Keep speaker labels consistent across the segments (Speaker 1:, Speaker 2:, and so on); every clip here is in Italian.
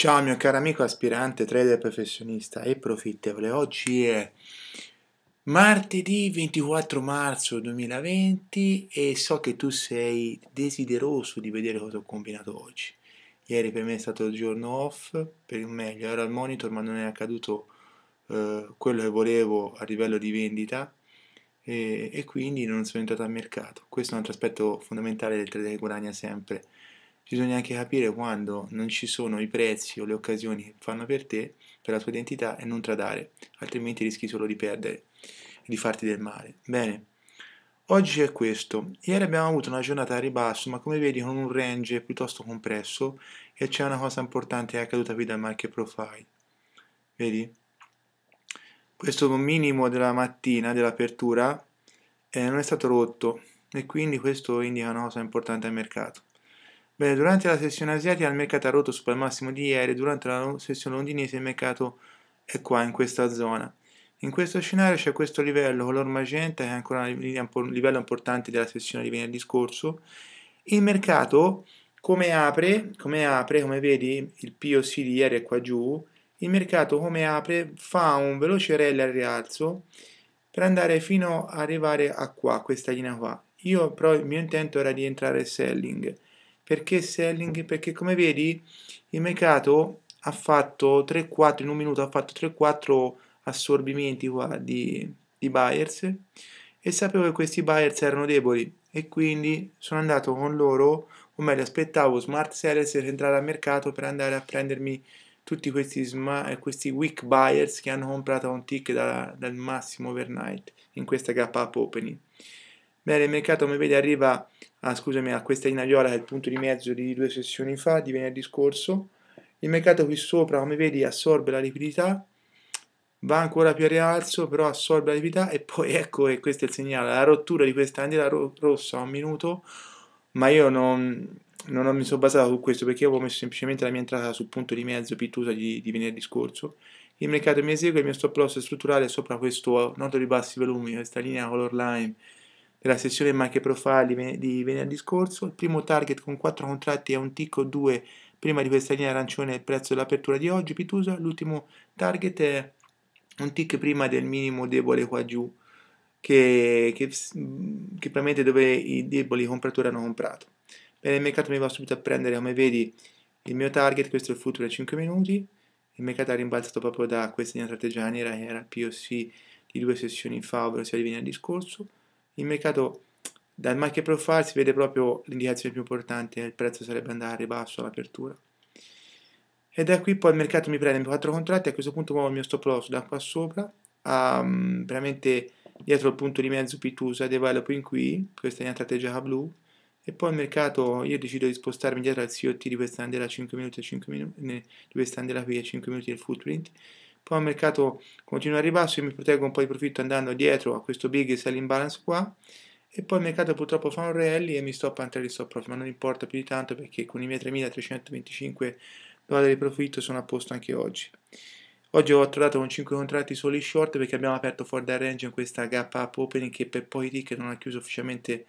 Speaker 1: Ciao mio caro amico aspirante trader professionista e profittevole, oggi è martedì 24 marzo 2020 e so che tu sei desideroso di vedere cosa ho combinato oggi. Ieri per me è stato il giorno off, per il meglio ero al monitor ma non è accaduto eh, quello che volevo a livello di vendita e, e quindi non sono entrato al mercato. Questo è un altro aspetto fondamentale del trader che guadagna sempre bisogna anche capire quando non ci sono i prezzi o le occasioni che fanno per te, per la tua identità e non tradare, altrimenti rischi solo di perdere, e di farti del male. Bene, oggi è questo. Ieri abbiamo avuto una giornata a ribasso, ma come vedi con un range piuttosto compresso e c'è una cosa importante che è accaduta qui dal market profile. Vedi? Questo minimo della mattina, dell'apertura, eh, non è stato rotto e quindi questo indica una cosa importante al mercato. Bene, durante la sessione asiatica il mercato ha rotto sopra il massimo di ieri, durante la sessione londinese il mercato è qua, in questa zona. In questo scenario c'è questo livello color magenta, che è ancora un livello importante della sessione di venerdì scorso. Il mercato, come apre, come apre, come vedi, il POC di ieri è qua giù, il mercato come apre fa un veloce rally al rialzo per andare fino ad arrivare a qua, questa linea qua. Io però il mio intento era di entrare selling perché Selling? Perché come vedi il mercato ha fatto 3-4 in un minuto, ha fatto 3-4 assorbimenti qua di, di buyers e sapevo che questi buyers erano deboli e quindi sono andato con loro, o meglio aspettavo smart sellers per entrare al mercato per andare a prendermi tutti questi, eh, questi weak buyers che hanno comprato un tick da, dal massimo overnight in questa gap up opening. Bene, il mercato come vede arriva a, scusami, a questa linea viola che è il punto di mezzo di due sessioni fa, di venerdì scorso. Il mercato qui sopra, come vedi, assorbe la liquidità, va ancora più a rialzo, però assorbe la liquidità e poi ecco e questo è il segnale, la rottura di questa candela ro rossa a un minuto, ma io non, non mi sono basato su questo perché avevo messo semplicemente la mia entrata sul punto di mezzo pittusa di, di venerdì scorso. Il mercato mi esegue, il mio stop loss strutturale è sopra questo nodo di bassi volumi, questa linea color line della sessione Macchie Profile di venerdì scorso. Il primo target con 4 contratti è un ticco 2 prima di questa linea arancione il prezzo dell'apertura di oggi, Pitusa. L'ultimo target è un tick prima del minimo debole qua giù, che, che, che probabilmente dove i deboli compratori hanno comprato. Bene, il mercato mi va subito a prendere, come vedi, il mio target, questo è il futuro a 5 minuti, il mercato ha rimbalzato proprio da questa linea strategia nera che era il POC di due sessioni fa, ovvero sia di venerdì scorso il mercato dal market profile si vede proprio l'indicazione più importante, il prezzo sarebbe andare a ribasso all'apertura. E da qui poi il mercato mi prende 4 contratti, a questo punto muovo il mio stop loss da qua sopra, a, um, veramente dietro il punto di mezzo P2 developing qui, questa è un'altra strategia blu, e poi il mercato, io decido di spostarmi dietro al COT di questa candela 5 minuti, 5 minuti, di questa candela qui a 5 minuti del footprint, poi il mercato continua a ribasso, io mi proteggo un po' di profitto andando dietro a questo big sell imbalance qua, e poi il mercato purtroppo fa un rally e mi stoppa entrare di stop profit, ma non importa più di tanto perché con i miei 3.325 dollari di profitto sono a posto anche oggi. Oggi ho trovato con 5 contratti soli short perché abbiamo aperto fuori dal range in questa gap up opening che per poi ticket non ha chiuso ufficialmente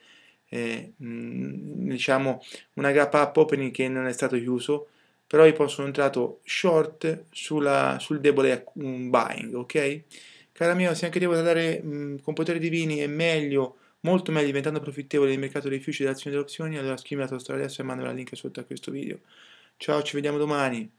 Speaker 1: eh, mh, mm, diciamo una gap up opening che non è stato chiuso però io poi sono entrato short sulla, sul debole mm, buying, ok? Cara mia, se anche devo andare mh, mm, con potere divini è meglio, molto meglio, diventando profittevole nel mercato dei fuci e delle azioni e delle opzioni, allora scrivi la tua storia adesso e mandami la link sotto a questo video. Ciao, ci vediamo domani.